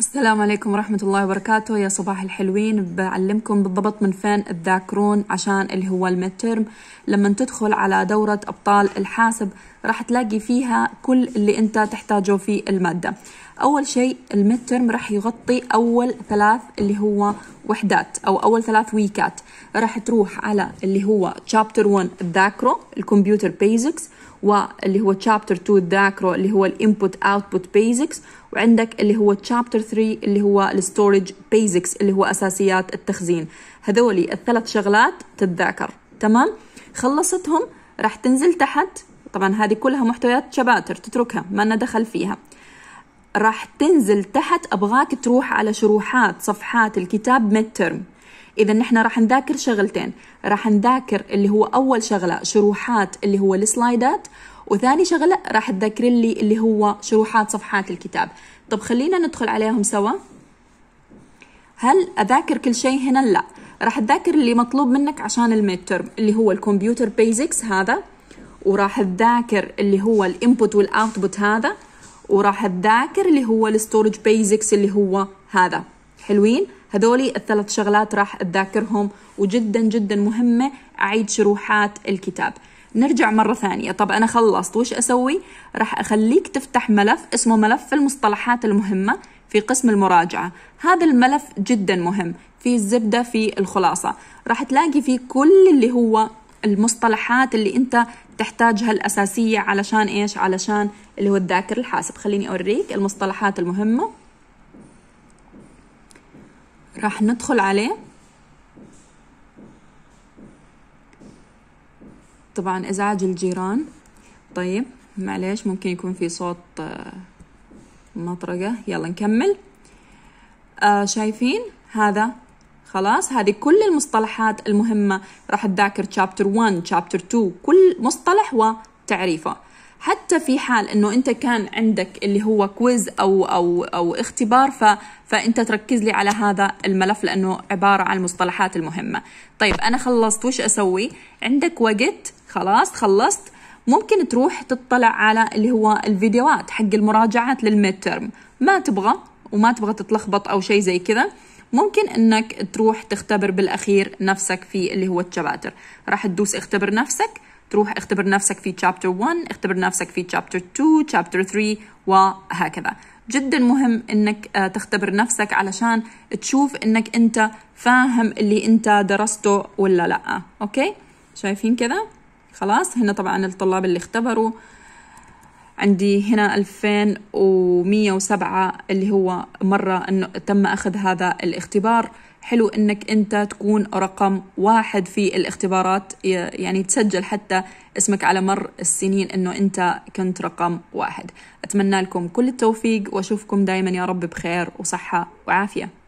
السلام عليكم ورحمة الله وبركاته يا صباح الحلوين بعلمكم بالضبط من فين تذاكرون عشان اللي هو الميدترم لما تدخل على دورة أبطال الحاسب راح تلاقي فيها كل اللي انت تحتاجه في المادة أول شيء الميدترم راح يغطي أول ثلاث اللي هو وحدات أو أول ثلاث ويكات راح تروح على اللي هو chapter 1 تذاكره الكمبيوتر بيزكس واللي هو chapter 2 تذاكره اللي هو الانبوت اوتبوت بيزكس وعندك اللي هو تشابتر 3 اللي هو الستورج بيزكس اللي هو اساسيات التخزين هذولي الثلاث شغلات تتذاكر تمام خلصتهم راح تنزل تحت طبعا هذه كلها محتويات شباتر تتركها ما ندخل دخل فيها راح تنزل تحت ابغاك تروح على شروحات صفحات الكتاب ميد ترم اذا نحن راح نذاكر شغلتين راح نذاكر اللي هو اول شغله شروحات اللي هو السلايدات وثاني شغله راح تذكر لي اللي هو شروحات صفحات الكتاب طب خلينا ندخل عليهم سوا هل اذاكر كل شيء هنا لا راح تذاكر اللي مطلوب منك عشان الميدترم اللي هو الكمبيوتر بيزكس هذا وراح تذاكر اللي هو الانبوت والاوتبوت هذا وراح تذاكر اللي هو الستورج بيزكس اللي هو هذا حلوين هذولي الثلاث شغلات راح تذاكرهم وجدا جدا مهمة أعيد شروحات الكتاب نرجع مرة ثانية طب أنا خلصت وش أسوي؟ راح أخليك تفتح ملف اسمه ملف المصطلحات المهمة في قسم المراجعة هذا الملف جدا مهم في الزبدة في الخلاصة راح تلاقي فيه كل اللي هو المصطلحات اللي انت تحتاجها الأساسية علشان إيش علشان اللي هو الذاكر الحاسب خليني أوريك المصطلحات المهمة راح ندخل عليه طبعا ازعاج الجيران طيب معليش ممكن يكون في صوت آه، مطرقة يلا نكمل آه شايفين هذا خلاص هذه كل المصطلحات المهمة راح تذاكر chapter 1 chapter 2 كل مصطلح وتعريفه حتى في حال انه انت كان عندك اللي هو كويز او او او اختبار ف فانت تركز لي على هذا الملف لانه عباره عن المصطلحات المهمه طيب انا خلصت وش اسوي عندك وقت خلاص خلصت ممكن تروح تطلع على اللي هو الفيديوهات حق المراجعات للميد ما تبغى وما تبغى تتلخبط او شيء زي كذا ممكن انك تروح تختبر بالاخير نفسك في اللي هو التشابتر راح تدوس اختبر نفسك تروح اختبر نفسك في تشابتر 1 اختبر نفسك في تشابتر 2 تشابتر 3 وهكذا جدا مهم انك آه، تختبر نفسك علشان تشوف انك انت فاهم اللي انت درسته ولا لا اوكي شايفين كذا خلاص هنا طبعا الطلاب اللي اختبروا عندي هنا 2107 اللي هو مرة أنه تم أخذ هذا الاختبار حلو أنك أنت تكون رقم واحد في الاختبارات يعني تسجل حتى اسمك على مر السنين أنه أنت كنت رقم واحد أتمنى لكم كل التوفيق وأشوفكم دايما يا رب بخير وصحة وعافية